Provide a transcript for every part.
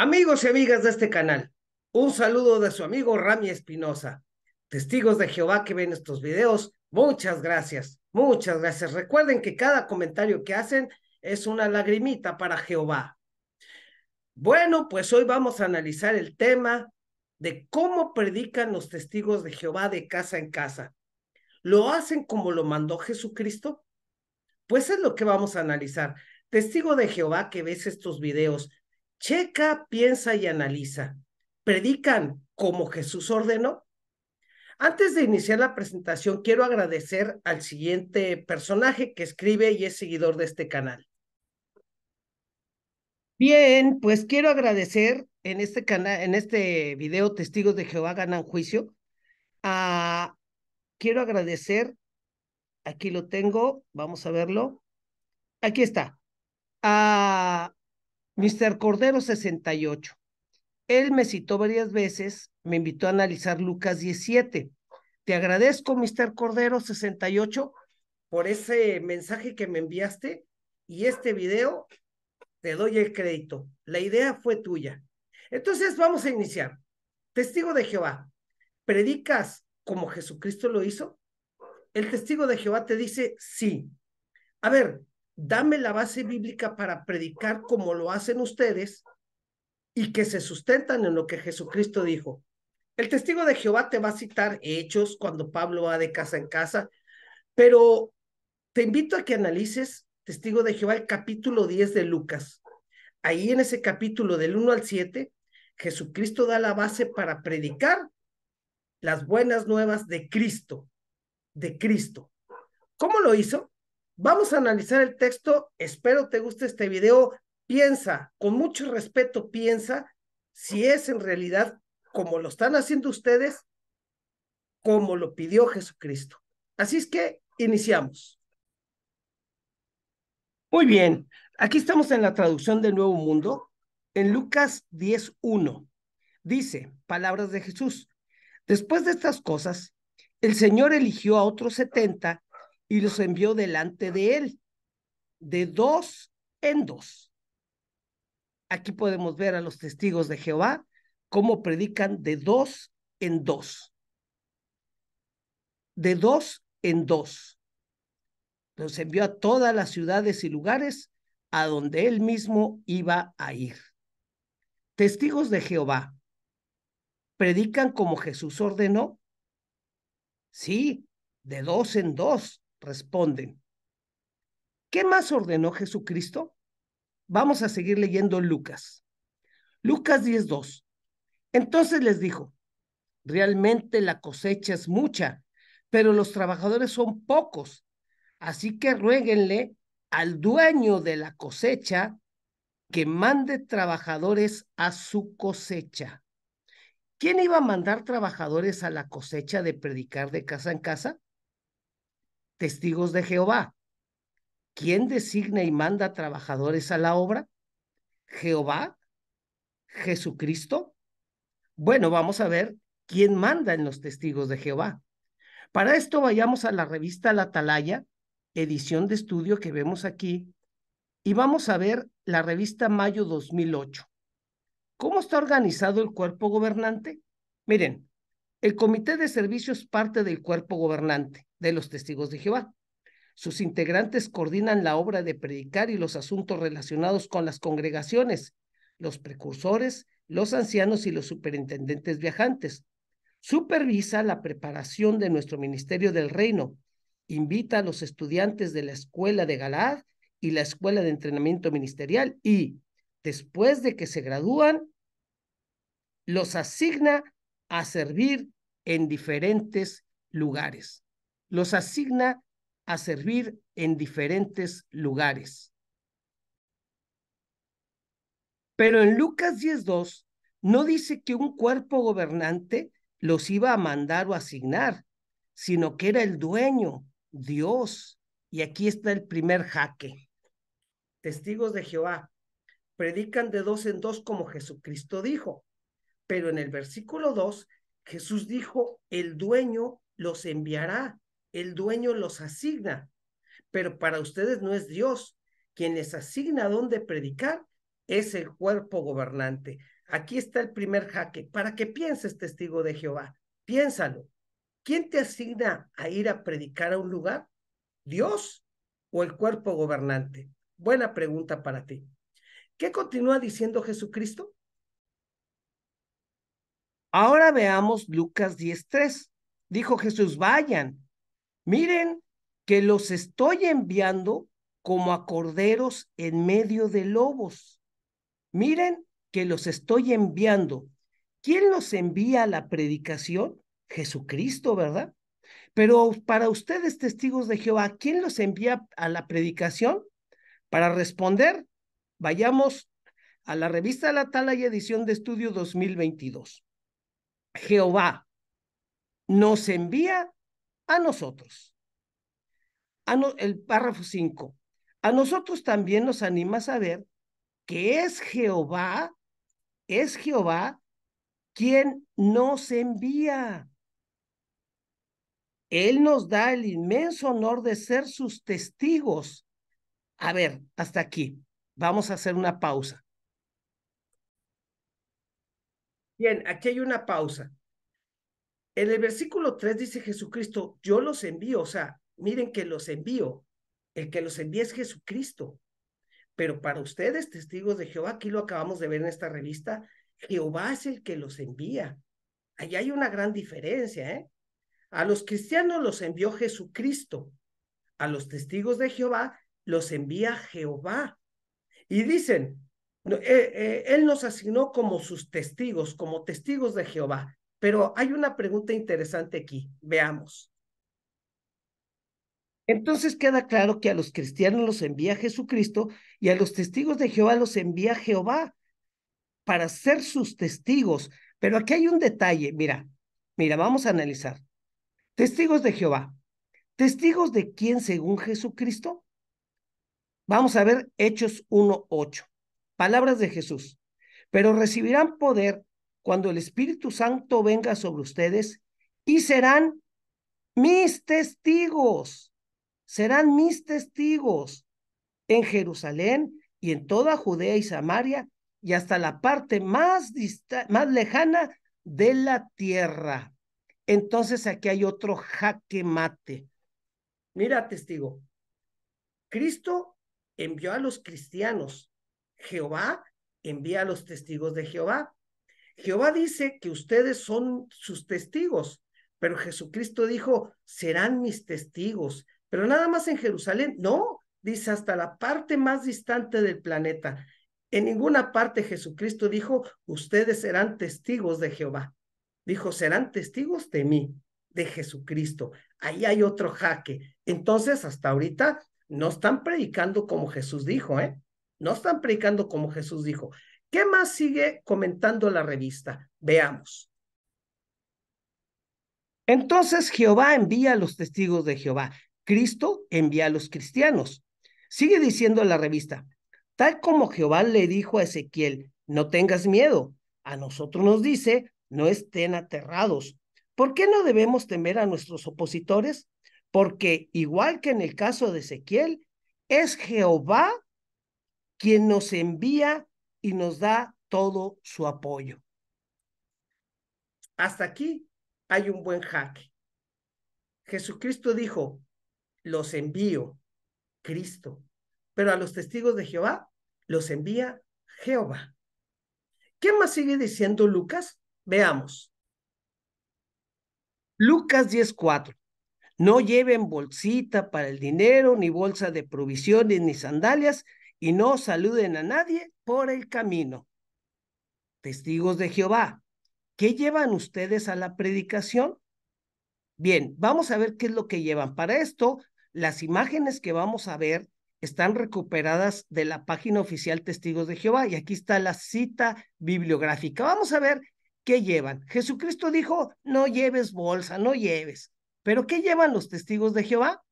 Amigos y amigas de este canal, un saludo de su amigo Rami Espinosa. Testigos de Jehová que ven estos videos, muchas gracias, muchas gracias. Recuerden que cada comentario que hacen es una lagrimita para Jehová. Bueno, pues hoy vamos a analizar el tema de cómo predican los testigos de Jehová de casa en casa. ¿Lo hacen como lo mandó Jesucristo? Pues es lo que vamos a analizar. Testigo de Jehová que ves estos videos, Checa, piensa y analiza. Predican como Jesús ordenó. Antes de iniciar la presentación, quiero agradecer al siguiente personaje que escribe y es seguidor de este canal. Bien, pues quiero agradecer en este canal, en este video Testigos de Jehová ganan juicio. A, ah, quiero agradecer, aquí lo tengo, vamos a verlo. Aquí está. A ah, Mr. Cordero 68. Él me citó varias veces, me invitó a analizar Lucas 17. Te agradezco, Mister Cordero 68, por ese mensaje que me enviaste y este video te doy el crédito. La idea fue tuya. Entonces vamos a iniciar. Testigo de Jehová, ¿predicas como Jesucristo lo hizo? El testigo de Jehová te dice sí. A ver, dame la base bíblica para predicar como lo hacen ustedes y que se sustentan en lo que Jesucristo dijo. El testigo de Jehová te va a citar hechos cuando Pablo va de casa en casa, pero te invito a que analices testigo de Jehová el capítulo 10 de Lucas. Ahí en ese capítulo del 1 al 7, Jesucristo da la base para predicar las buenas nuevas de Cristo, de Cristo. ¿Cómo lo hizo? Vamos a analizar el texto. Espero te guste este video. Piensa, con mucho respeto, piensa si es en realidad como lo están haciendo ustedes, como lo pidió Jesucristo. Así es que iniciamos. Muy bien, aquí estamos en la traducción del Nuevo Mundo, en Lucas 10.1. Dice, palabras de Jesús, después de estas cosas, el Señor eligió a otros setenta y los envió delante de él, de dos en dos. Aquí podemos ver a los testigos de Jehová cómo predican de dos en dos. De dos en dos. Los envió a todas las ciudades y lugares a donde él mismo iba a ir. Testigos de Jehová, ¿predican como Jesús ordenó? Sí, de dos en dos, responden. ¿Qué más ordenó Jesucristo? Vamos a seguir leyendo Lucas. Lucas 10.2. Entonces les dijo, realmente la cosecha es mucha, pero los trabajadores son pocos. Así que ruéguenle al dueño de la cosecha que mande trabajadores a su cosecha. ¿Quién iba a mandar trabajadores a la cosecha de predicar de casa en casa? testigos de Jehová. ¿Quién designa y manda trabajadores a la obra? ¿Jehová? ¿Jesucristo? Bueno, vamos a ver quién manda en los testigos de Jehová. Para esto vayamos a la revista La Atalaya, edición de estudio que vemos aquí, y vamos a ver la revista Mayo 2008. ¿Cómo está organizado el cuerpo gobernante? Miren, el Comité de Servicios parte del cuerpo gobernante de los testigos de Jehová. Sus integrantes coordinan la obra de predicar y los asuntos relacionados con las congregaciones, los precursores, los ancianos y los superintendentes viajantes. Supervisa la preparación de nuestro ministerio del reino. Invita a los estudiantes de la escuela de Galaad y la escuela de entrenamiento ministerial y, después de que se gradúan, los asigna a servir en diferentes lugares los asigna a servir en diferentes lugares. Pero en Lucas 10.2 no dice que un cuerpo gobernante los iba a mandar o asignar, sino que era el dueño, Dios. Y aquí está el primer jaque. Testigos de Jehová, predican de dos en dos como Jesucristo dijo. Pero en el versículo 2, Jesús dijo, el dueño los enviará el dueño los asigna, pero para ustedes no es Dios. Quien les asigna dónde predicar es el cuerpo gobernante. Aquí está el primer jaque. Para que pienses, testigo de Jehová, piénsalo. ¿Quién te asigna a ir a predicar a un lugar? ¿Dios o el cuerpo gobernante? Buena pregunta para ti. ¿Qué continúa diciendo Jesucristo? Ahora veamos Lucas 10.3. Dijo Jesús, vayan miren que los estoy enviando como a corderos en medio de lobos. Miren que los estoy enviando. ¿Quién los envía a la predicación? Jesucristo, ¿verdad? Pero para ustedes, testigos de Jehová, ¿quién los envía a la predicación? Para responder, vayamos a la revista La Tala y edición de estudio 2022. Jehová nos envía a nosotros. el párrafo 5. A nosotros también nos anima a saber que es Jehová, es Jehová quien nos envía. Él nos da el inmenso honor de ser sus testigos. A ver, hasta aquí. Vamos a hacer una pausa. Bien, aquí hay una pausa. En el versículo 3 dice Jesucristo, yo los envío, o sea, miren que los envío. El que los envía es Jesucristo. Pero para ustedes, testigos de Jehová, aquí lo acabamos de ver en esta revista, Jehová es el que los envía. Allí hay una gran diferencia, ¿eh? A los cristianos los envió Jesucristo, a los testigos de Jehová los envía Jehová. Y dicen, eh, eh, Él nos asignó como sus testigos, como testigos de Jehová. Pero hay una pregunta interesante aquí, veamos. Entonces queda claro que a los cristianos los envía Jesucristo y a los testigos de Jehová los envía Jehová para ser sus testigos. Pero aquí hay un detalle, mira, mira, vamos a analizar. Testigos de Jehová. ¿Testigos de quién según Jesucristo? Vamos a ver Hechos 1.8. Palabras de Jesús. Pero recibirán poder cuando el Espíritu Santo venga sobre ustedes y serán mis testigos, serán mis testigos en Jerusalén y en toda Judea y Samaria y hasta la parte más, más lejana de la tierra. Entonces aquí hay otro jaque mate. Mira, testigo, Cristo envió a los cristianos, Jehová envía a los testigos de Jehová. Jehová dice que ustedes son sus testigos, pero Jesucristo dijo, serán mis testigos, pero nada más en Jerusalén, no, dice hasta la parte más distante del planeta. En ninguna parte Jesucristo dijo, ustedes serán testigos de Jehová. Dijo, serán testigos de mí, de Jesucristo. Ahí hay otro jaque. Entonces, hasta ahorita no están predicando como Jesús dijo, ¿eh? No están predicando como Jesús dijo. ¿Qué más sigue comentando la revista? Veamos. Entonces Jehová envía a los testigos de Jehová. Cristo envía a los cristianos. Sigue diciendo la revista, tal como Jehová le dijo a Ezequiel, no tengas miedo. A nosotros nos dice, no estén aterrados. ¿Por qué no debemos temer a nuestros opositores? Porque igual que en el caso de Ezequiel, es Jehová quien nos envía y nos da todo su apoyo. Hasta aquí hay un buen jaque. Jesucristo dijo, los envío, Cristo, pero a los testigos de Jehová los envía Jehová. ¿Qué más sigue diciendo Lucas? Veamos. Lucas 10:4. No lleven bolsita para el dinero, ni bolsa de provisiones, ni sandalias, y no saluden a nadie por el camino. Testigos de Jehová, ¿qué llevan ustedes a la predicación? Bien, vamos a ver qué es lo que llevan. Para esto, las imágenes que vamos a ver están recuperadas de la página oficial Testigos de Jehová y aquí está la cita bibliográfica. Vamos a ver qué llevan. Jesucristo dijo, no lleves bolsa, no lleves. Pero ¿qué llevan los testigos de Jehová?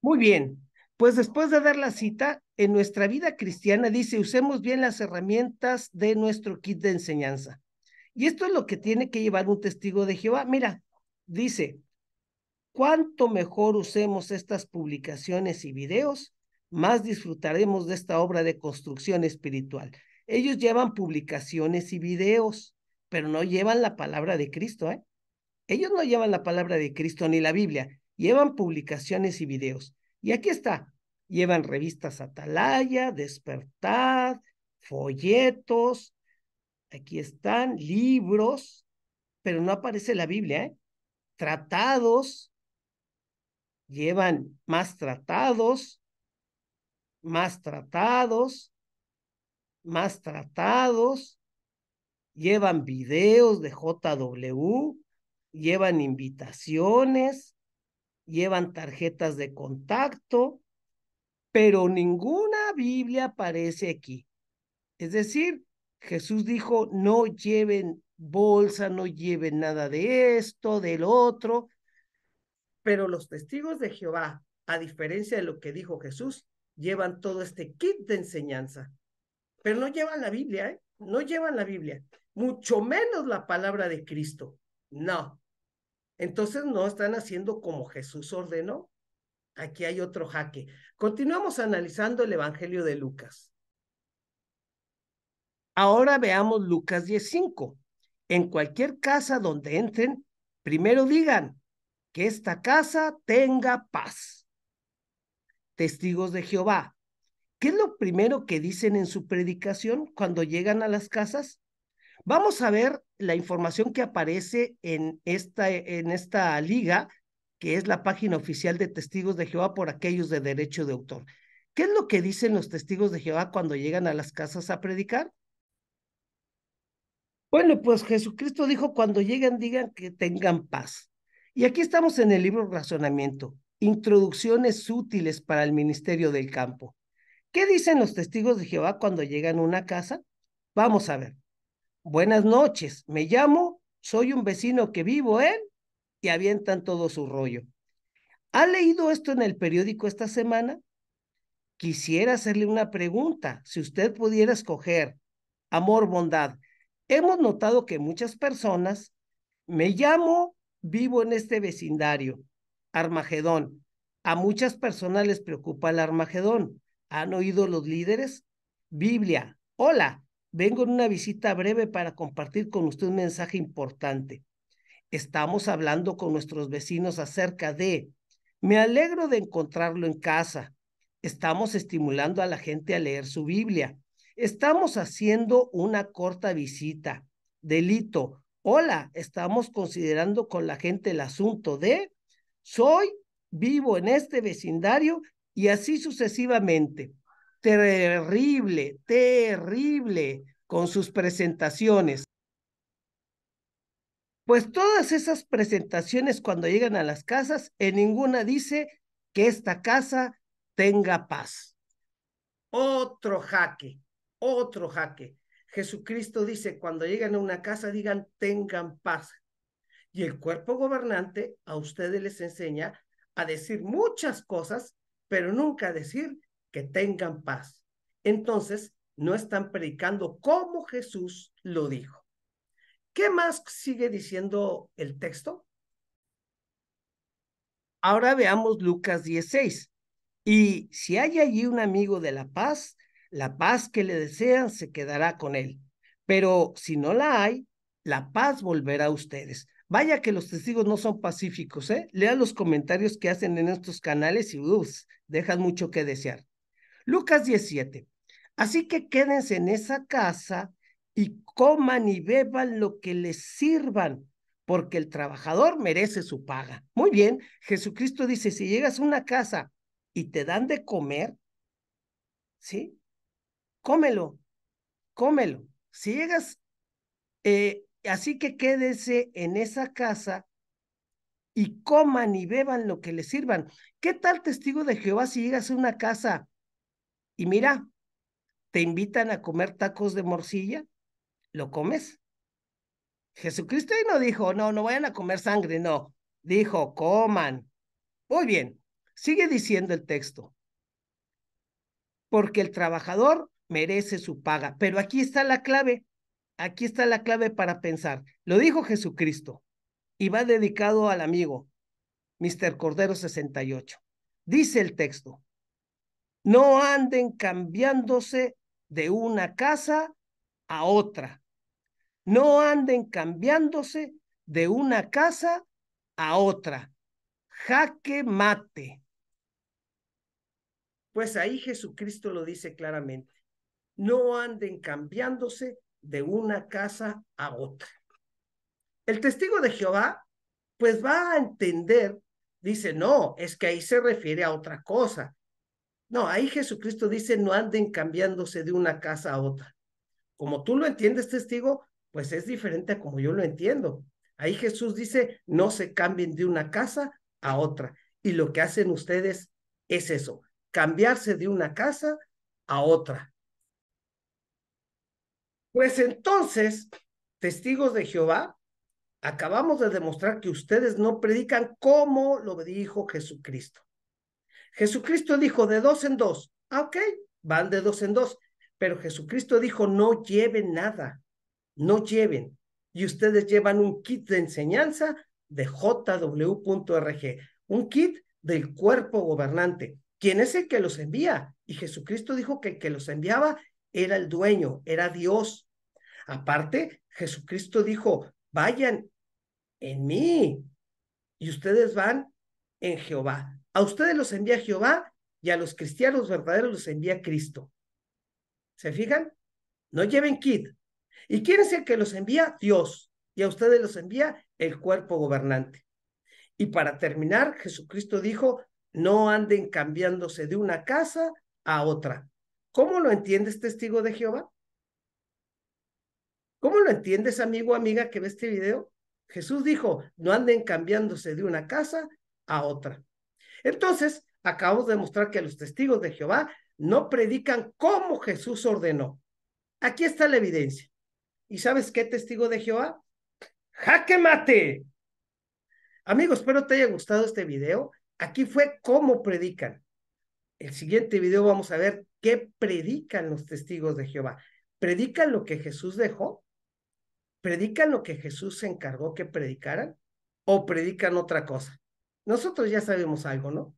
Muy bien, pues después de dar la cita, en nuestra vida cristiana dice, usemos bien las herramientas de nuestro kit de enseñanza. Y esto es lo que tiene que llevar un testigo de Jehová. Mira, dice, cuanto mejor usemos estas publicaciones y videos, más disfrutaremos de esta obra de construcción espiritual. Ellos llevan publicaciones y videos, pero no llevan la palabra de Cristo. ¿eh? Ellos no llevan la palabra de Cristo ni la Biblia, llevan publicaciones y videos. Y aquí está. Llevan revistas Atalaya, despertad folletos, aquí están libros, pero no aparece la Biblia, ¿eh? Tratados, llevan más tratados, más tratados, más tratados, llevan videos de JW, llevan invitaciones, llevan tarjetas de contacto, pero ninguna Biblia aparece aquí. Es decir, Jesús dijo, no lleven bolsa, no lleven nada de esto, del otro, pero los testigos de Jehová, a diferencia de lo que dijo Jesús, llevan todo este kit de enseñanza, pero no llevan la Biblia, ¿eh? no llevan la Biblia, mucho menos la palabra de Cristo. No, entonces no están haciendo como Jesús ordenó. Aquí hay otro jaque. Continuamos analizando el Evangelio de Lucas. Ahora veamos Lucas 10.5. En cualquier casa donde entren, primero digan que esta casa tenga paz. Testigos de Jehová. ¿Qué es lo primero que dicen en su predicación cuando llegan a las casas? Vamos a ver la información que aparece en esta, en esta liga, que es la página oficial de Testigos de Jehová por aquellos de derecho de autor. ¿Qué es lo que dicen los testigos de Jehová cuando llegan a las casas a predicar? Bueno, pues Jesucristo dijo, cuando llegan digan que tengan paz. Y aquí estamos en el libro Razonamiento, Introducciones útiles para el Ministerio del Campo. ¿Qué dicen los testigos de Jehová cuando llegan a una casa? Vamos a ver. Buenas noches, me llamo, soy un vecino que vivo en, y avientan todo su rollo. ¿Ha leído esto en el periódico esta semana? Quisiera hacerle una pregunta, si usted pudiera escoger, amor, bondad. Hemos notado que muchas personas, me llamo, vivo en este vecindario, Armagedón. A muchas personas les preocupa el Armagedón. ¿Han oído los líderes? Biblia. Hola, Vengo en una visita breve para compartir con usted un mensaje importante. Estamos hablando con nuestros vecinos acerca de, me alegro de encontrarlo en casa. Estamos estimulando a la gente a leer su Biblia. Estamos haciendo una corta visita. Delito. Hola, estamos considerando con la gente el asunto de, soy, vivo en este vecindario y así sucesivamente terrible, terrible con sus presentaciones. Pues todas esas presentaciones cuando llegan a las casas, en ninguna dice que esta casa tenga paz. Otro jaque, otro jaque. Jesucristo dice, cuando llegan a una casa, digan, tengan paz. Y el cuerpo gobernante a ustedes les enseña a decir muchas cosas, pero nunca decir tengan paz. Entonces, no están predicando como Jesús lo dijo. ¿Qué más sigue diciendo el texto? Ahora veamos Lucas 16. Y si hay allí un amigo de la paz, la paz que le desean se quedará con él. Pero si no la hay, la paz volverá a ustedes. Vaya que los testigos no son pacíficos, ¿eh? Lean los comentarios que hacen en estos canales y dejan mucho que desear. Lucas 17. Así que quédense en esa casa y coman y beban lo que les sirvan, porque el trabajador merece su paga. Muy bien, Jesucristo dice, si llegas a una casa y te dan de comer, ¿sí? Cómelo, cómelo. Si llegas, eh, así que quédense en esa casa y coman y beban lo que les sirvan. ¿Qué tal testigo de Jehová si llegas a una casa y mira, te invitan a comer tacos de morcilla, ¿lo comes? Jesucristo no dijo, no, no vayan a comer sangre, no. Dijo, coman. Muy bien, sigue diciendo el texto. Porque el trabajador merece su paga. Pero aquí está la clave. Aquí está la clave para pensar. Lo dijo Jesucristo y va dedicado al amigo, Mr. Cordero 68. Dice el texto, no anden cambiándose de una casa a otra. No anden cambiándose de una casa a otra. Jaque mate. Pues ahí Jesucristo lo dice claramente. No anden cambiándose de una casa a otra. El testigo de Jehová, pues va a entender, dice, no, es que ahí se refiere a otra cosa. No, ahí Jesucristo dice, no anden cambiándose de una casa a otra. Como tú lo entiendes, testigo, pues es diferente a como yo lo entiendo. Ahí Jesús dice, no se cambien de una casa a otra. Y lo que hacen ustedes es eso, cambiarse de una casa a otra. Pues entonces, testigos de Jehová, acabamos de demostrar que ustedes no predican como lo dijo Jesucristo. Jesucristo dijo de dos en dos. Ah, ok, van de dos en dos. Pero Jesucristo dijo, no lleven nada, no lleven. Y ustedes llevan un kit de enseñanza de jw.org, un kit del cuerpo gobernante. ¿Quién es el que los envía? Y Jesucristo dijo que el que los enviaba era el dueño, era Dios. Aparte, Jesucristo dijo, vayan en mí y ustedes van en Jehová. A ustedes los envía Jehová y a los cristianos verdaderos los envía Cristo. ¿Se fijan? No lleven kit. ¿Y quién es el que los envía? Dios. Y a ustedes los envía el cuerpo gobernante. Y para terminar, Jesucristo dijo, no anden cambiándose de una casa a otra. ¿Cómo lo entiendes, este testigo de Jehová? ¿Cómo lo entiendes, amigo, amiga que ve este video? Jesús dijo, no anden cambiándose de una casa a otra. Entonces, acabamos de mostrar que los testigos de Jehová no predican como Jesús ordenó. Aquí está la evidencia. ¿Y sabes qué testigo de Jehová? ¡Jaque mate! Amigos, espero te haya gustado este video. Aquí fue cómo predican. El siguiente video vamos a ver qué predican los testigos de Jehová. ¿Predican lo que Jesús dejó? ¿Predican lo que Jesús se encargó que predicaran? ¿O predican otra cosa? nosotros ya sabemos algo, ¿no?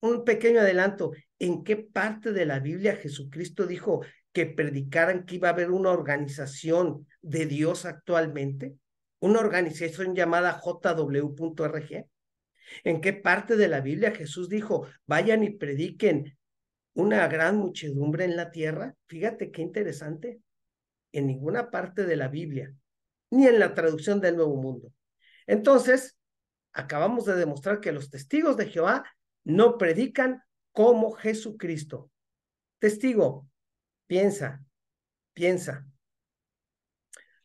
Un pequeño adelanto, ¿en qué parte de la Biblia Jesucristo dijo que predicaran que iba a haber una organización de Dios actualmente? Una organización llamada jw.rg. ¿En qué parte de la Biblia Jesús dijo, vayan y prediquen una gran muchedumbre en la tierra? Fíjate qué interesante. En ninguna parte de la Biblia, ni en la traducción del Nuevo Mundo. Entonces, acabamos de demostrar que los testigos de Jehová no predican como Jesucristo. Testigo, piensa, piensa.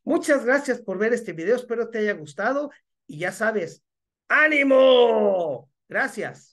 Muchas gracias por ver este video, espero te haya gustado y ya sabes, ánimo. Gracias.